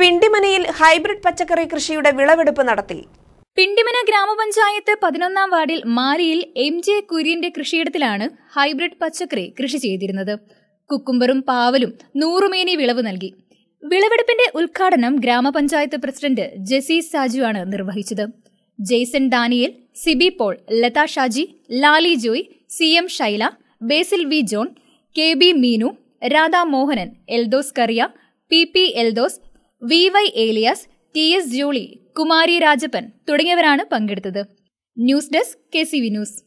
പിണ്ടിമനയിൽ hybrid പച്ചക്കറി കൃഷിയുടെ വിളവെടുപ്പ് നടത്തി പിണ്ടിമന ഗ്രാമപഞ്ചായത്ത് പതിനൊന്നാം വാർഡിൽ മാലിയിൽ എം ജെ കുര്യന്റെ കൃഷിയിടത്തിലാണ് ഹൈബ്രിഡ് പച്ചക്കറി കൃഷി ചെയ്തിരുന്നത് കുക്കുംബറും പാവലും നൂറുമേനി വിളവ് നൽകി വിളവെടുപ്പിന്റെ ഉദ്ഘാടനം ഗ്രാമപഞ്ചായത്ത് പ്രസിഡന്റ് ജെസി സാജു ആണ് നിർവഹിച്ചത് Jaison Daniel Siby Paul Latha Shaji Lali Joy C M Shaila Basil V John K B Meenu Radha Mohanan Eldhose Kariya P P Eldhose V Y Elias T S Julie Kumari Rajappan തുടങ്ങിയവരാണ് പങ്കെടുത്തത് news desk K C V news